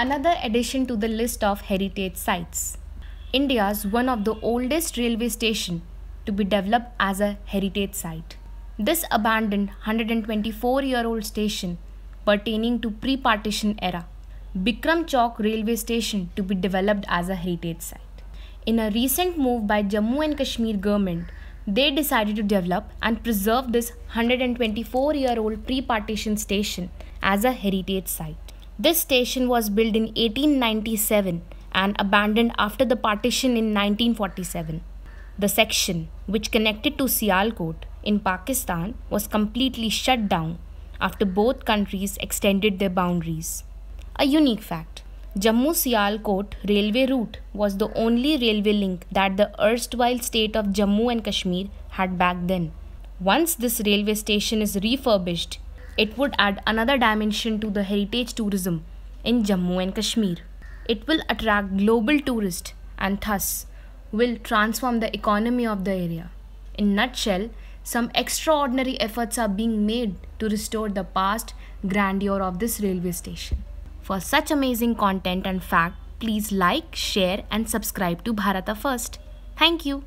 another addition to the list of heritage sites. India's one of the oldest railway station to be developed as a heritage site. This abandoned 124-year-old station pertaining to pre-partition era, Bikram Chowk railway station to be developed as a heritage site. In a recent move by Jammu and Kashmir government, they decided to develop and preserve this 124-year-old pre-partition station as a heritage site. This station was built in 1897 and abandoned after the partition in 1947. The section, which connected to Sialkot in Pakistan, was completely shut down after both countries extended their boundaries. A unique fact Jammu Sialkot railway route was the only railway link that the erstwhile state of Jammu and Kashmir had back then. Once this railway station is refurbished it would add another dimension to the heritage tourism in Jammu and Kashmir. It will attract global tourists and thus will transform the economy of the area. In nutshell, some extraordinary efforts are being made to restore the past grandeur of this railway station. For such amazing content and fact, please like, share and subscribe to Bharata First. Thank you.